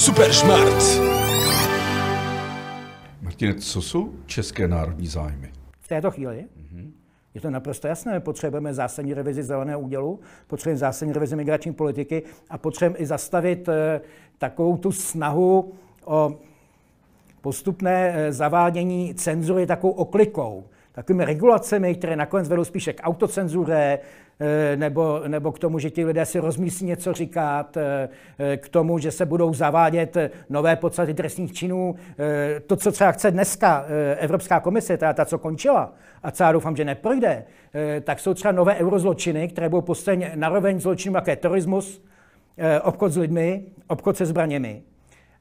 Super šmart! Martine, co jsou české národní zájmy? V této chvíli? Mm-hmm. Je to naprosto jasné. Potřebujeme zásadní revizi zeleného údělu, potřebujeme zásadní revizi migrační politiky a potřebujeme i zastavit eh, takovou tu snahu o postupné eh, zavádění cenzury takovou oklikou takovými regulacemi, které nakonec vedou spíše k autocenzuře, eh, nebo, nebo k tomu, že ti lidé si rozmyslí něco říkat, eh, eh, k tomu, že se budou zavádět nové podstaty trestních činů. To, co třeba chce dneska Evropská komise, teda ta, co končila, a co já doufám, že neprojde, tak jsou třeba nové eurozločiny, které budou postaveny naroveň zločinům, jako je terorismus, obchod s lidmi, obchod se zbraněmi.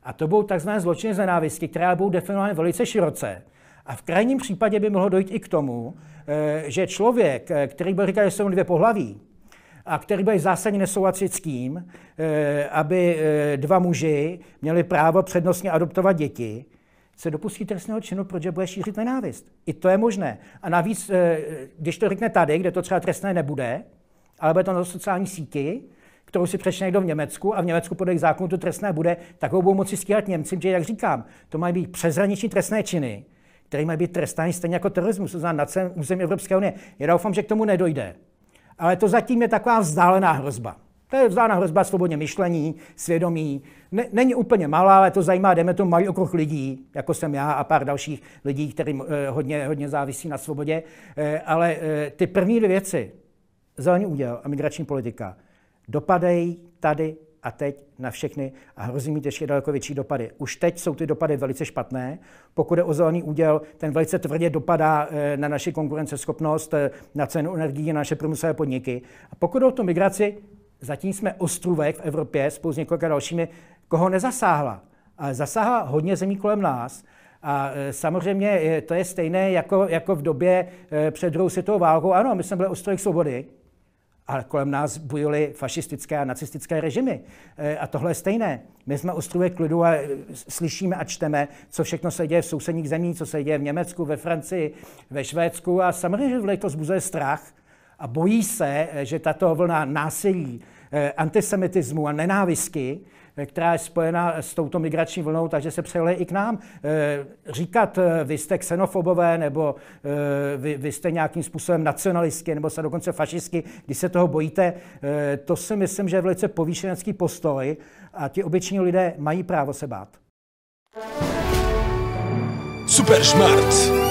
A to budou takzvané zločiny z nenávisti, které budou definovány velice široce. A v krajním případě by mohlo dojít i k tomu, eh, že člověk, eh, který byl říkal, že jsou dvě pohlaví, a který byl zásadně nesouhlasit s tím, eh, aby dva muži měli právo přednostně adoptovat děti, se dopustí trestného činu, protože bude šířit nenávist. I to je možné. A navíc, když to řekne tady, kde to třeba trestné nebude, ale bude to na sociální síti, kterou si přečne někdo v Německu a v Německu podle zákonu to trestné bude, tak ho budou moci stíhat Němci, že jak říkám, to mají být přeshraniční trestné činy, které mají být trestány stejně jako terorismus, to znamená na celém území Evropské unie. Já doufám, že k tomu nedojde. Ale to zatím je taková vzdálená hrozba. To je vzdálená hrozba svobodně myšlení, svědomí. Ne, není úplně malá, ale to zajímá, jdeme to malý okruh lidí, jako jsem já a pár dalších lidí, kterým eh, hodně, hodně závisí na svobodě. Eh, ale eh, ty první dvě věci, zelený úděl a migrační politika, dopadají tady a teď na všechny a hrozí mít ještě daleko větší dopady. Už teď jsou ty dopady velice špatné. Pokud je o zelený úděl, ten velice tvrdě dopadá eh, na naši konkurenceschopnost, eh, na cenu energii, na naše průmyslové podniky. A pokud o tu migraci, zatím jsme ostrůvek v Evropě spolu s několika dalšími, koho nezasáhla. A zasáhla hodně zemí kolem nás. A eh, samozřejmě to je stejné jako, jako v době před druhou světovou válkou. Ano, my jsme byli ostrovek svobody, ale kolem nás bujuly fašistické a nacistické režimy. E, a tohle je stejné. My jsme ostrově klidu a e, slyšíme a čteme, co všechno se děje v sousedních zemích, co se děje v Německu, ve Francii, ve Švédsku. A samozřejmě to zbuzuje strach a bojí se, e, že tato vlna násilí, antisemitismu a nenávisky Eh, která je spojena s touto migrační vlnou, takže se přeleje i k nám. Eh, říkat, eh, vy jste xenofobové, nebo vy, vy jste nějakým způsobem nacionalisti, nebo se dokonce fašisti, když se toho bojíte, to si myslím, že je velice povýšenecký postoj a ti obyční lidé mají právo se bát. Super Smart.